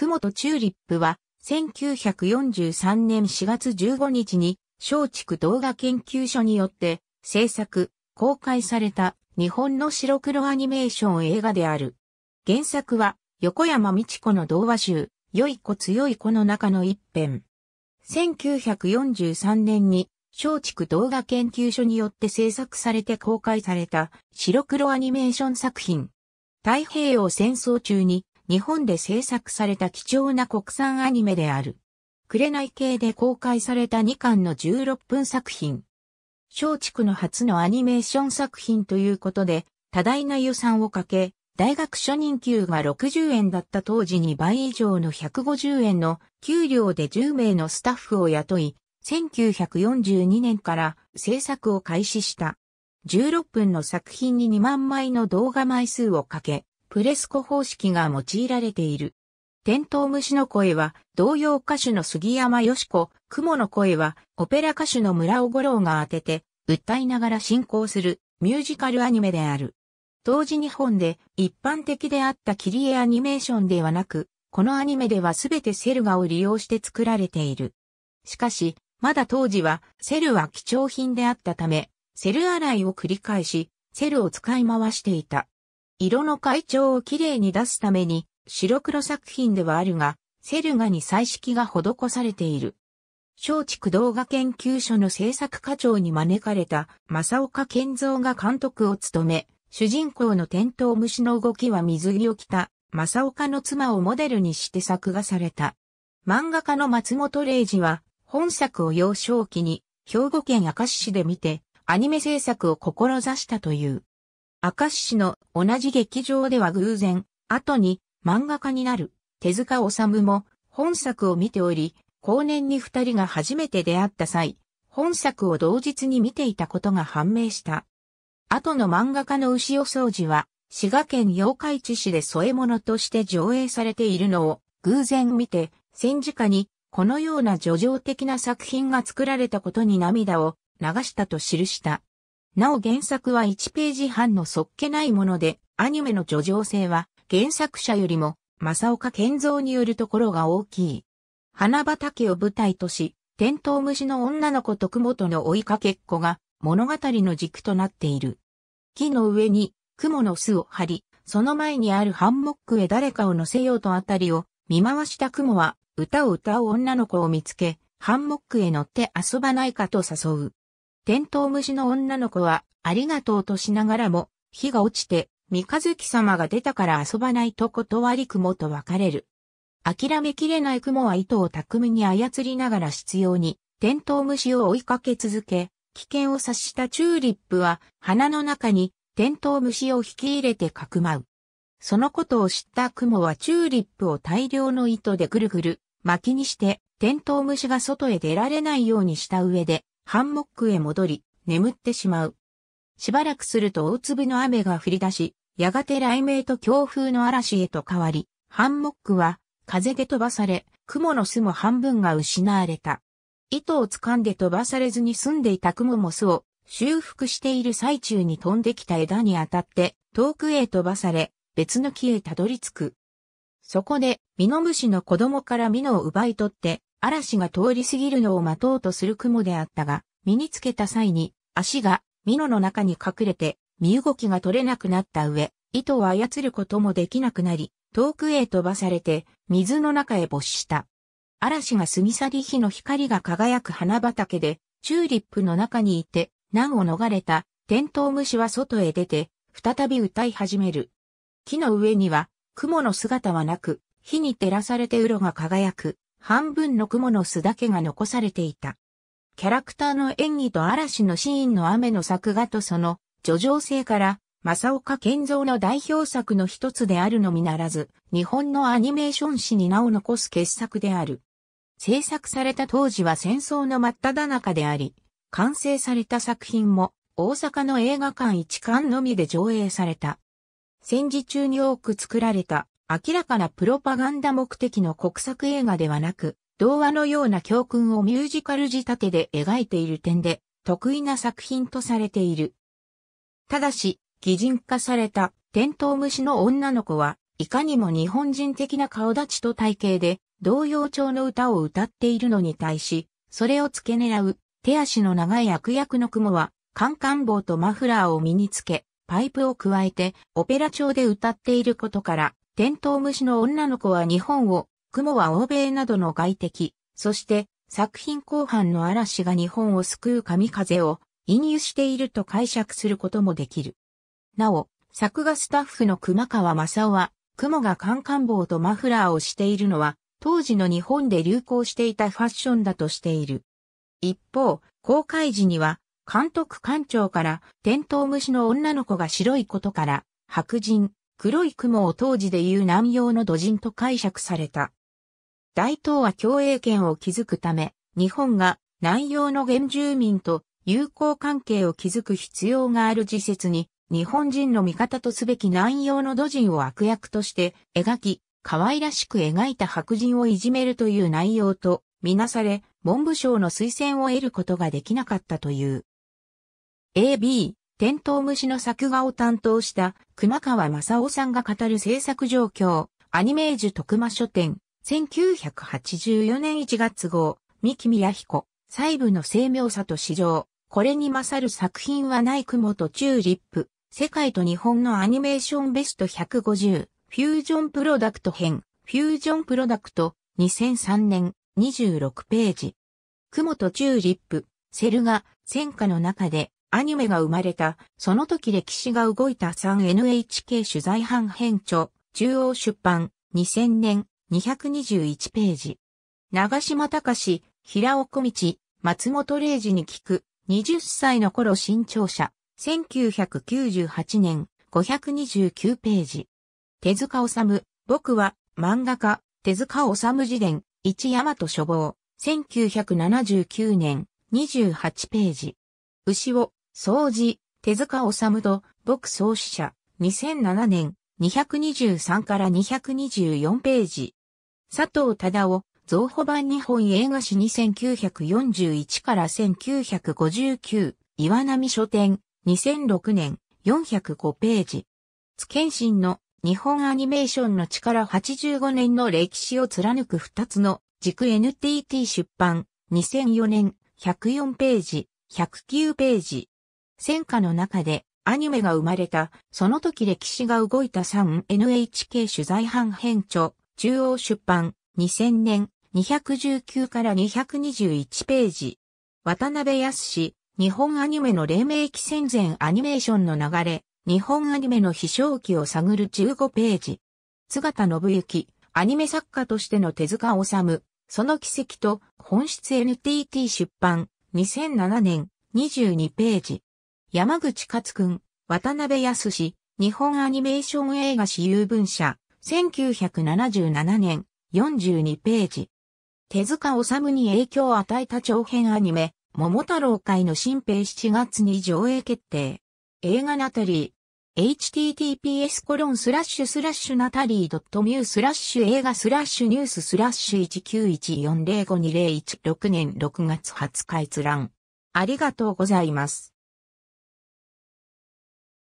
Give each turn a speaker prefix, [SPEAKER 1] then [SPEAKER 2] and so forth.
[SPEAKER 1] 雲とチューリップは、1943年4月15日に、松竹動画研究所によって、制作、公開された日本の白黒アニメーション映画である。原作は、横山道子の童話集、良い子強い子の中の一編。1943年に、松竹動画研究所によって制作されて公開された白黒アニメーション作品。太平洋戦争中に日本で制作された貴重な国産アニメである。紅系で公開された2巻の16分作品。松竹の初のアニメーション作品ということで、多大な予算をかけ、大学初任給が60円だった当時に倍以上の150円の給料で10名のスタッフを雇い、1942年から制作を開始した。16分の作品に2万枚の動画枚数をかけ、プレスコ方式が用いられている。テントウムシの声は、童謡歌手の杉山よし子、雲の声は、オペラ歌手の村尾五郎が当てて、訴えながら進行する、ミュージカルアニメである。当時日本で一般的であった切り絵アニメーションではなく、このアニメではすべてセルガを利用して作られている。しかし、まだ当時はセルは貴重品であったため、セル洗いを繰り返し、セルを使い回していた。色の階調をきれいに出すために、白黒作品ではあるが、セルガに彩色が施されている。松竹動画研究所の制作課長に招かれた正岡健三が監督を務め、主人公の天ン虫の動きは水着を着た正岡の妻をモデルにして作画された。漫画家の松本零士は本作を幼少期に兵庫県明石市で見てアニメ制作を志したという。明石市の同じ劇場では偶然、後に漫画家になる手塚治虫も本作を見ており、後年に二人が初めて出会った際、本作を同日に見ていたことが判明した。後の漫画家の牛尾掃除は、滋賀県八日市市で添え物として上映されているのを偶然見て、戦時下にこのような叙情的な作品が作られたことに涙を流したと記した。なお原作は1ページ半のそっけないもので、アニメの叙情性は原作者よりも正岡健三によるところが大きい。花畑を舞台とし、天ン虫ウの女の子徳本の追いかけっこが物語の軸となっている。木の上に雲の巣を張り、その前にあるハンモックへ誰かを乗せようとあたりを見回した雲は歌を歌う女の子を見つけ、ハンモックへ乗って遊ばないかと誘う。テントウムシの女の子は、ありがとうとしながらも、火が落ちて、三日月様が出たから遊ばないと断り雲と別れる。諦めきれない雲は糸を巧みに操りながら執拗に、テントウムシを追いかけ続け、危険を察したチューリップは、花の中に、テントウムシを引き入れてかくまう。そのことを知った雲はチューリップを大量の糸でぐるぐる巻きにして、テントウムシが外へ出られないようにした上で、ハンモックへ戻り、眠ってしまう。しばらくすると大粒の雨が降り出し、やがて雷鳴と強風の嵐へと変わり、ハンモックは風で飛ばされ、雲の巣も半分が失われた。糸を掴んで飛ばされずに済んでいた雲も巣を修復している最中に飛んできた枝に当たって遠くへ飛ばされ、別の木へたどり着く。そこで、ミノムシの子供からミノを奪い取って、嵐が通り過ぎるのを待とうとする雲であったが、身につけた際に、足が、ミノの中に隠れて、身動きが取れなくなった上、糸を操ることもできなくなり、遠くへ飛ばされて、水の中へ没した。嵐が過ぎ去り日の光が輝く花畑で、チューリップの中にいて、難を逃れた、テントウムシは外へ出て、再び歌い始める。木の上には、雲の姿はなく、火に照らされてウロが輝く、半分の雲の巣だけが残されていた。キャラクターの演技と嵐のシーンの雨の作画とその、叙情性から、正岡健三の代表作の一つであるのみならず、日本のアニメーション史に名を残す傑作である。制作された当時は戦争の真っ只中であり、完成された作品も大阪の映画館一館のみで上映された。戦時中に多く作られた明らかなプロパガンダ目的の国策映画ではなく、童話のような教訓をミュージカル仕立てで描いている点で、得意な作品とされている。ただし、擬人化された、テントウムシの女の子は、いかにも日本人的な顔立ちと体型で、童謡調の歌を歌っているのに対し、それを付け狙う、手足の長い悪役の雲は、カンカン帽とマフラーを身につけ、パイプを加えて、オペラ調で歌っていることから、テントウムシの女の子は日本を、雲は欧米などの外敵、そして作品後半の嵐が日本を救う神風を引入していると解釈することもできる。なお、作画スタッフの熊川正夫は、雲がカンカン帽とマフラーをしているのは、当時の日本で流行していたファッションだとしている。一方、公開時には、監督官庁から、テントウムシの女の子が白いことから、白人、黒い雲を当時で言う南洋の土人と解釈された。大東亜共栄圏を築くため、日本が南洋の原住民と友好関係を築く必要がある時節に、日本人の味方とすべき南洋の土人を悪役として描き、可愛らしく描いた白人をいじめるという内容とみなされ、文部省の推薦を得ることができなかったという。AB、天ン虫の作画を担当した熊川正夫さんが語る制作状況、アニメージュ徳間書店、1984年1月号、三木宮彦、細部の精妙さと史上、これに勝る作品はない雲とチューリップ、世界と日本のアニメーションベスト150、フュージョンプロダクト編、フュージョンプロダクト、2003年、26ページ。雲とチューリップ、セルが戦火の中でアニメが生まれた、その時歴史が動いた 3NHK 取材班編著、中央出版、2000年、221ページ。長島隆、平尾小道、松本零士に聞く、20歳の頃新潮社、1998年、529ページ。手塚治僕は、漫画家、手塚治自伝、一山と処方、1979年、28ページ。牛を、掃除、手塚治虫と、僕創始者、2007年、223から224ページ。佐藤忠夫、造歩版日本映画史2941から1959、岩波書店、2006年、405ページ。津健信の日本アニメーションの力85年の歴史を貫く2つの軸 NTT 出版2004年104ページ、109ページ。戦火の中でアニメが生まれた、その時歴史が動いた 3NHK 取材班編著、中央出版、2000年、219から221ページ。渡辺康日本アニメの黎明期戦前アニメーションの流れ、日本アニメの飛翔期を探る15ページ。津形信之、アニメ作家としての手塚治虫、その奇跡と本質 NTT 出版、2007年、22ページ。山口勝くん、渡辺康氏、日本アニメーション映画私有文社、1977年、42ページ。手塚治虫に影響を与えた長編アニメ、桃太郎会の新兵7月に上映決定。映画ナタリー。https コロンスラッシュスラッシュナタリー .mu スラッシュ映画スラッシュニューススラッシュ191405201 6年6月20日閲覧。ありがとうございます。